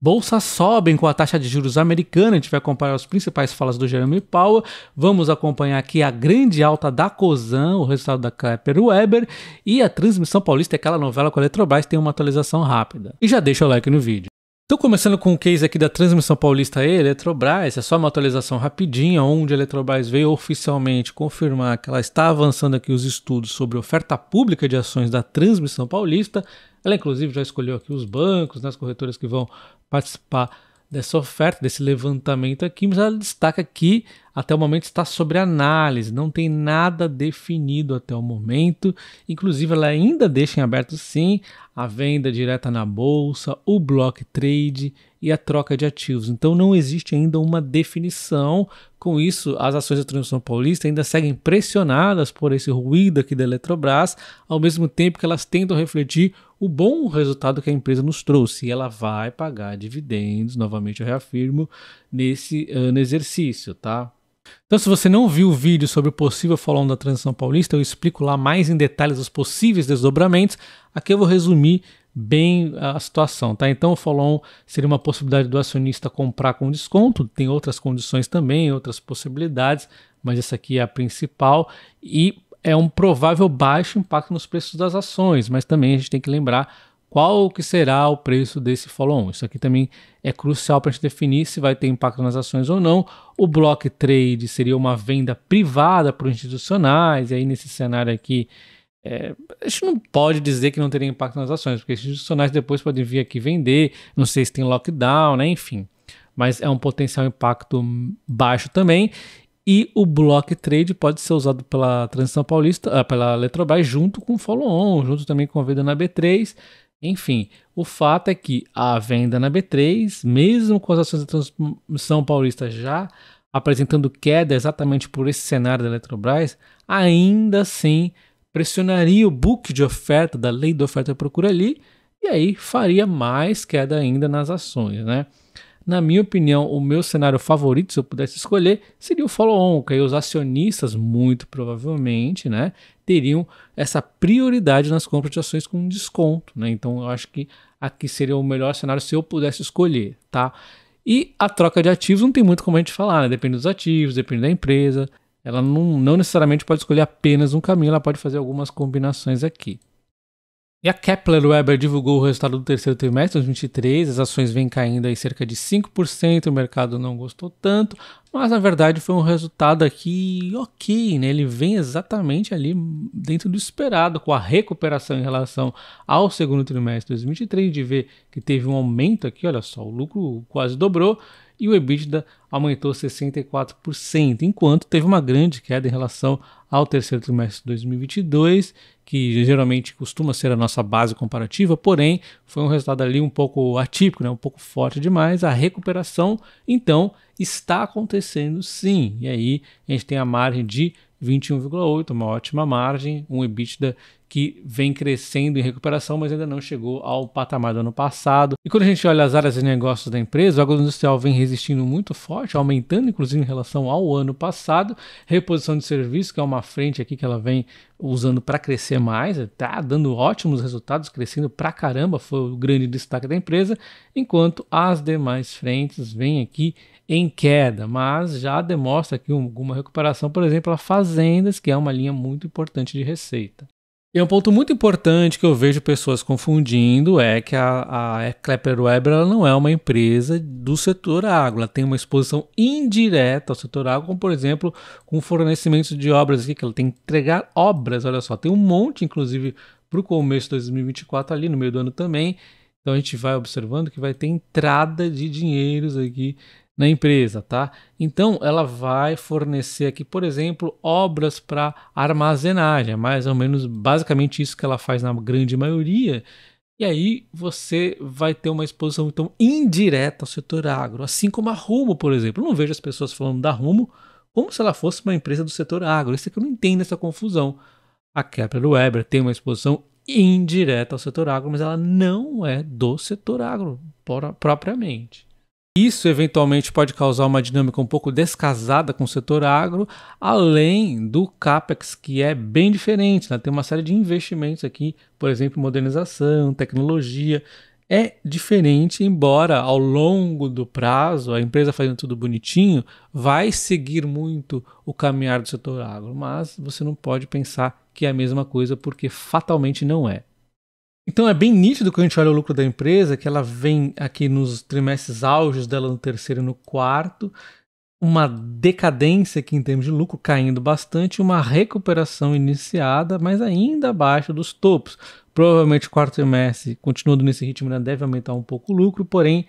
Bolsas sobem com a taxa de juros americana, a gente vai acompanhar as principais falas do Jeremy Powell. Vamos acompanhar aqui a grande alta da Cosan, o resultado da Klepper Weber e a transmissão paulista, aquela novela com a Eletrobras, tem uma atualização rápida. E já deixa o like no vídeo. Então, começando com o case aqui da transmissão paulista e Eletrobras, é só uma atualização rapidinha, onde a Eletrobras veio oficialmente confirmar que ela está avançando aqui os estudos sobre oferta pública de ações da transmissão paulista. Ela, inclusive, já escolheu aqui os bancos, né, as corretoras que vão participar dessa oferta, desse levantamento aqui, mas ela destaca que até o momento está sobre análise, não tem nada definido até o momento. Inclusive, ela ainda deixa em aberto sim a venda direta na bolsa, o block trade e a troca de ativos. Então não existe ainda uma definição. Com isso, as ações da Transição Paulista ainda seguem pressionadas por esse ruído aqui da Eletrobras, ao mesmo tempo que elas tentam refletir o bom resultado que a empresa nos trouxe. E ela vai pagar dividendos, novamente eu reafirmo, nesse ano exercício, tá? Então, se você não viu o vídeo sobre o possível follow da transição paulista, eu explico lá mais em detalhes os possíveis desdobramentos. Aqui eu vou resumir bem a situação, tá? Então, o follow seria uma possibilidade do acionista comprar com desconto. Tem outras condições também, outras possibilidades, mas essa aqui é a principal. E é um provável baixo impacto nos preços das ações, mas também a gente tem que lembrar qual que será o preço desse follow-on. Isso aqui também é crucial para a gente definir se vai ter impacto nas ações ou não. O block trade seria uma venda privada para os institucionais, e aí nesse cenário aqui, é, a gente não pode dizer que não teria impacto nas ações, porque os institucionais depois podem vir aqui vender, não sei se tem lockdown, né? enfim. Mas é um potencial impacto baixo também. E o block trade pode ser usado pela Transição Paulista, ah, pela Eletrobras, junto com o follow-on, junto também com a venda na B3. Enfim, o fato é que a venda na B3, mesmo com as ações da Transição Paulista já apresentando queda exatamente por esse cenário da Eletrobras, ainda assim pressionaria o book de oferta da lei da oferta e procura ali e aí faria mais queda ainda nas ações, né? Na minha opinião, o meu cenário favorito, se eu pudesse escolher, seria o follow-on, que aí os acionistas, muito provavelmente, né, teriam essa prioridade nas compras de ações com desconto. Né? Então, eu acho que aqui seria o melhor cenário se eu pudesse escolher, tá? E a troca de ativos não tem muito como a gente falar, né? Depende dos ativos, depende da empresa. Ela não, não necessariamente pode escolher apenas um caminho, ela pode fazer algumas combinações aqui. E a Kepler Weber divulgou o resultado do terceiro trimestre de 2023, as ações vêm caindo aí cerca de 5%, o mercado não gostou tanto, mas na verdade foi um resultado aqui ok, né? Ele vem exatamente ali dentro do esperado, com a recuperação em relação ao segundo trimestre de 2023, de ver que teve um aumento aqui, olha só, o lucro quase dobrou e o EBITDA aumentou 64%, enquanto teve uma grande queda em relação ao terceiro trimestre de 2022, que geralmente costuma ser a nossa base comparativa, porém foi um resultado ali um pouco atípico, né? um pouco forte demais. A recuperação, então, está acontecendo sim, e aí a gente tem a margem de 21,8, uma ótima margem, um EBITDA que vem crescendo em recuperação, mas ainda não chegou ao patamar do ano passado. E quando a gente olha as áreas de negócios da empresa, o agroindustrial vem resistindo muito forte, aumentando inclusive em relação ao ano passado. Reposição de serviços, que é uma frente aqui que ela vem usando para crescer mais, está dando ótimos resultados, crescendo para caramba, foi o grande destaque da empresa, enquanto as demais frentes vêm aqui em queda, mas já demonstra aqui alguma recuperação, por exemplo, a fazendas, que é uma linha muito importante de receita. E um ponto muito importante que eu vejo pessoas confundindo é que a, a Klepper Weber não é uma empresa do setor água, ela tem uma exposição indireta ao setor água, como por exemplo com fornecimentos de obras aqui, que ela tem que entregar obras, olha só, tem um monte inclusive para o começo de 2024 ali no meio do ano também, então a gente vai observando que vai ter entrada de dinheiros aqui na empresa, tá? Então ela vai fornecer aqui, por exemplo, obras para armazenagem, é mais ou menos basicamente isso que ela faz na grande maioria. E aí você vai ter uma exposição então indireta ao setor agro, assim como a Rumo, por exemplo. Eu não vejo as pessoas falando da Rumo como se ela fosse uma empresa do setor agro. Isso é que eu não entendo essa confusão. A Kepler Weber tem uma exposição indireta ao setor agro, mas ela não é do setor agro propriamente. Isso eventualmente pode causar uma dinâmica um pouco descasada com o setor agro, além do CAPEX, que é bem diferente. Né? Tem uma série de investimentos aqui, por exemplo, modernização, tecnologia. É diferente, embora ao longo do prazo, a empresa fazendo tudo bonitinho, vai seguir muito o caminhar do setor agro, mas você não pode pensar que é a mesma coisa, porque fatalmente não é. Então é bem nítido quando a gente olha o lucro da empresa, que ela vem aqui nos trimestres áudios dela no terceiro e no quarto, uma decadência aqui em termos de lucro caindo bastante, uma recuperação iniciada, mas ainda abaixo dos topos. Provavelmente o quarto trimestre, continuando nesse ritmo, ainda deve aumentar um pouco o lucro, porém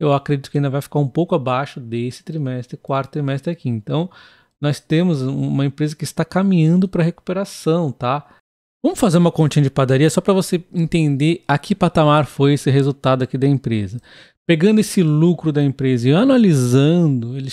eu acredito que ainda vai ficar um pouco abaixo desse trimestre, quarto trimestre aqui. Então nós temos uma empresa que está caminhando para recuperação, tá? Vamos fazer uma continha de padaria só para você entender a que patamar foi esse resultado aqui da empresa. Pegando esse lucro da empresa e analisando, ele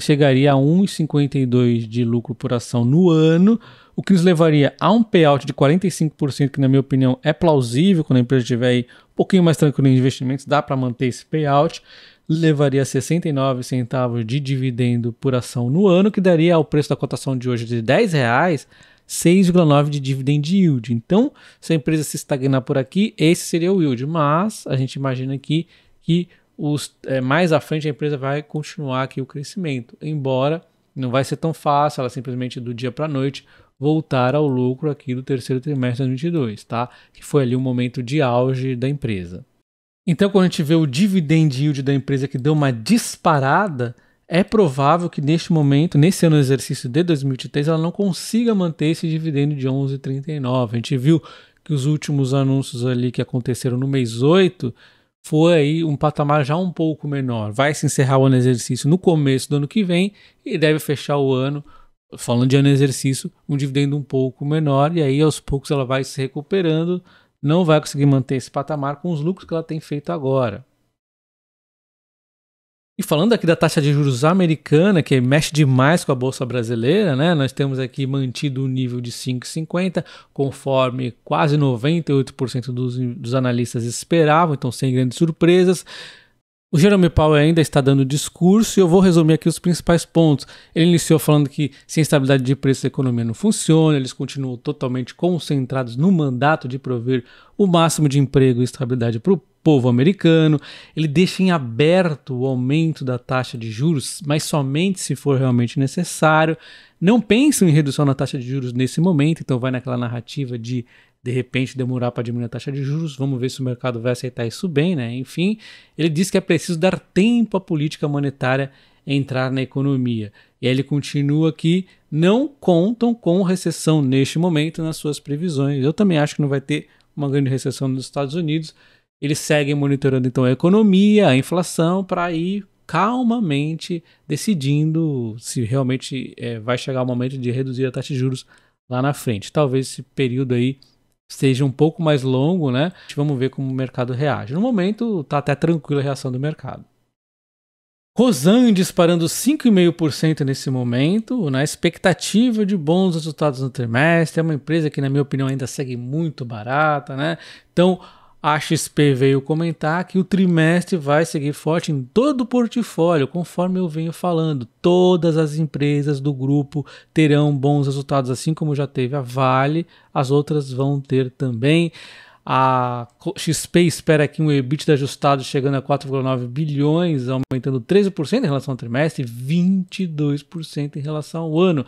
chegaria a 1,52 de lucro por ação no ano, o que nos levaria a um payout de 45%, que na minha opinião é plausível quando a empresa estiver um pouquinho mais tranquila em investimentos, dá para manter esse payout. Levaria 69 centavos de dividendo por ação no ano, que daria ao preço da cotação de hoje de 10 reais 6,9% de dividend yield. Então, se a empresa se estagnar por aqui, esse seria o yield. Mas a gente imagina aqui que os, é, mais à frente a empresa vai continuar aqui o crescimento, embora não vai ser tão fácil ela simplesmente do dia para a noite voltar ao lucro aqui do terceiro trimestre de 2022, tá? Que foi ali o um momento de auge da empresa. Então, quando a gente vê o dividend yield da empresa que deu uma disparada, é provável que neste momento, nesse ano de exercício de 2023, ela não consiga manter esse dividendo de 11,39. A gente viu que os últimos anúncios ali que aconteceram no mês 8 foi aí um patamar já um pouco menor. Vai se encerrar o ano exercício no começo do ano que vem e deve fechar o ano, falando de ano exercício, um dividendo um pouco menor e aí aos poucos ela vai se recuperando, não vai conseguir manter esse patamar com os lucros que ela tem feito agora. E falando aqui da taxa de juros americana, que mexe demais com a bolsa brasileira, né? Nós temos aqui mantido o um nível de 5,50, conforme quase 98% dos, dos analistas esperavam, então sem grandes surpresas. O Jerome Powell ainda está dando discurso e eu vou resumir aqui os principais pontos. Ele iniciou falando que sem estabilidade de preço a economia não funciona, eles continuam totalmente concentrados no mandato de prover o máximo de emprego e estabilidade para o povo americano. Ele deixa em aberto o aumento da taxa de juros, mas somente se for realmente necessário. Não pensam em redução na taxa de juros nesse momento, então vai naquela narrativa de de repente demorar para diminuir a taxa de juros. Vamos ver se o mercado vai aceitar isso bem, né? Enfim, ele diz que é preciso dar tempo à política monetária entrar na economia. E aí ele continua que não contam com recessão neste momento nas suas previsões. Eu também acho que não vai ter uma grande recessão nos Estados Unidos. Eles seguem monitorando então a economia, a inflação, para ir calmamente decidindo se realmente é, vai chegar o momento de reduzir a taxa de juros lá na frente. Talvez esse período aí seja um pouco mais longo, né? Vamos ver como o mercado reage. No momento, está até tranquila a reação do mercado. Rosan disparando 5,5% nesse momento, na né, expectativa de bons resultados no trimestre. É uma empresa que, na minha opinião, ainda segue muito barata, né? Então, a XP veio comentar que o trimestre vai seguir forte em todo o portfólio, conforme eu venho falando. Todas as empresas do grupo terão bons resultados, assim como já teve a Vale, as outras vão ter também. A XP espera aqui um EBITDA ajustado chegando a 4,9 bilhões, aumentando 13% em relação ao trimestre e 22% em relação ao ano.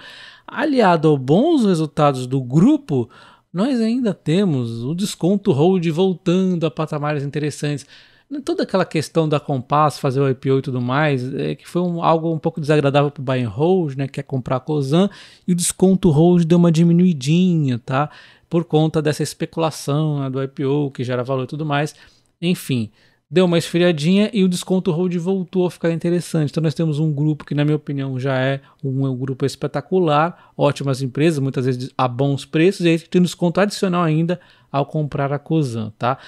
Aliado a bons resultados do grupo, nós ainda temos o desconto hold voltando a patamares interessantes. Toda aquela questão da Compass fazer o IPO e tudo mais, é que foi um, algo um pouco desagradável para o buy and hold, né, que é comprar a Cosan, e o desconto hold deu uma diminuidinha, tá? Por conta dessa especulação né, do IPO que gera valor e tudo mais. Enfim, deu uma esfriadinha e o desconto hold voltou a ficar interessante. Então nós temos um grupo que, na minha opinião, já é um, é um grupo espetacular, ótimas empresas, muitas vezes a bons preços, e aí tem desconto adicional ainda ao comprar a Cosan, tá?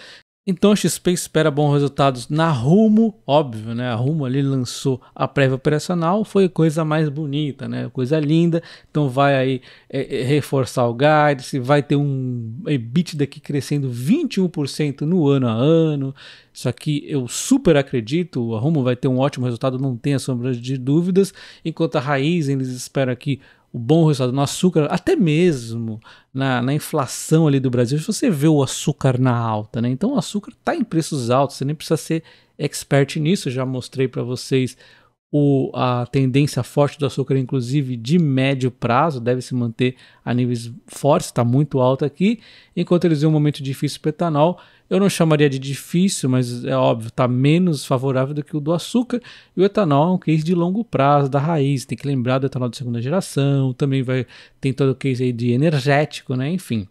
Então a XP espera bons resultados na Rumo, óbvio, né? A Rumo ali lançou a prévia operacional, foi coisa mais bonita, né? Coisa linda. Então vai aí é, é, reforçar o guidance, vai ter um EBIT daqui crescendo 21% no ano a ano. Isso aqui eu super acredito, a Rumo vai ter um ótimo resultado, não tenha sombra de dúvidas. Enquanto a Raiz, eles esperam aqui o bom resultado no açúcar, até mesmo na, na, inflação ali do Brasil, você vê o açúcar na alta, né? Então o açúcar está em preços altos, você nem precisa ser expert nisso, já mostrei para vocês o, a tendência forte do açúcar, inclusive de médio prazo, deve se manter a níveis fortes, está muito alto aqui, enquanto eles vêem um momento difícil para o etanol, eu não chamaria de difícil, mas é óbvio, está menos favorável do que o do açúcar. E o etanol é um case de longo prazo, da raiz. Tem que lembrar do etanol de segunda geração, também vai tem todo o case aí de energético, né? Enfim.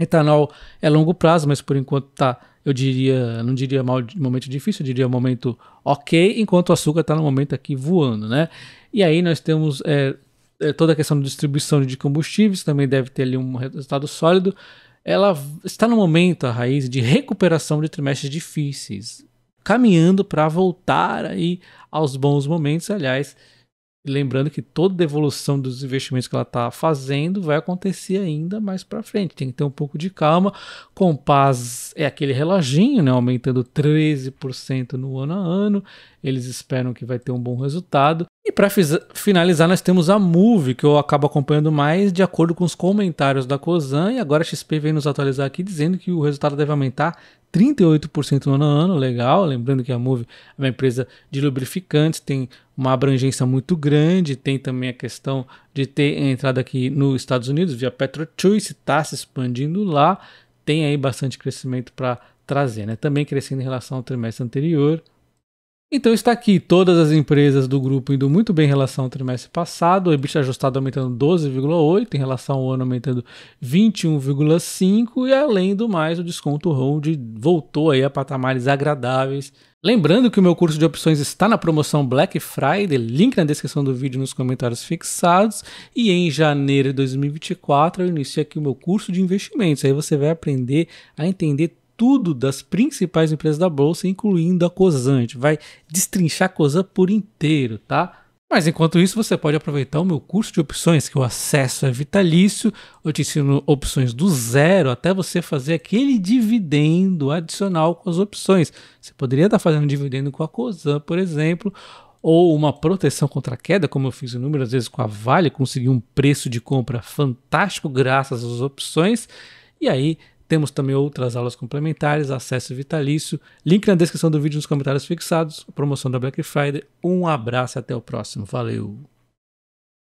Etanol é longo prazo, mas por enquanto está eu diria, não diria mal, de momento difícil, eu diria momento ok, enquanto o açúcar está no momento aqui voando, né? E aí nós temos é, é, toda a questão de distribuição de combustíveis, também deve ter ali um resultado sólido, ela está no momento, a raiz, de recuperação de trimestres difíceis, caminhando para voltar aí aos bons momentos. Aliás, lembrando que toda devolução dos investimentos que ela está fazendo vai acontecer ainda mais para frente. Tem que ter um pouco de calma. Compass é aquele reloginho, né, aumentando 13% no ano a ano. Eles esperam que vai ter um bom resultado. E para finalizar, nós temos a Move, que eu acabo acompanhando mais de acordo com os comentários da Cozan. E agora a XP vem nos atualizar aqui dizendo que o resultado deve aumentar 38% no ano, legal. Lembrando que a Move é uma empresa de lubrificantes, tem uma abrangência muito grande, tem também a questão de ter entrado aqui nos Estados Unidos via PetroChoice, está se expandindo lá, tem aí bastante crescimento para trazer, né? Também crescendo em relação ao trimestre anterior. Então está aqui todas as empresas do grupo indo muito bem em relação ao trimestre passado, o EBITDA ajustado aumentando 12,8 em relação ao ano aumentando 21,5 e além do mais o desconto hold voltou aí a patamares agradáveis. Lembrando que o meu curso de opções está na promoção Black Friday, link na descrição do vídeo nos comentários fixados, e em janeiro de 2024 eu inicio aqui o meu curso de investimentos. Aí você vai aprender a entender tudo das principais empresas da bolsa, incluindo a Cosan. A gente vai destrinchar a Cosan por inteiro, tá? Mas enquanto isso, você pode aproveitar o meu curso de opções, que o acesso é vitalício. Eu te ensino opções do zero até você fazer aquele dividendo adicional com as opções. Você poderia estar fazendo um dividendo com a Cosan, por exemplo, ou uma proteção contra a queda, como eu fiz inúmeras vezes com a Vale, consegui um preço de compra fantástico graças às opções. E aí temos também outras aulas complementares, acesso vitalício, link na descrição do vídeo nos comentários fixados, promoção da Black Friday. Um abraço e até o próximo. Valeu!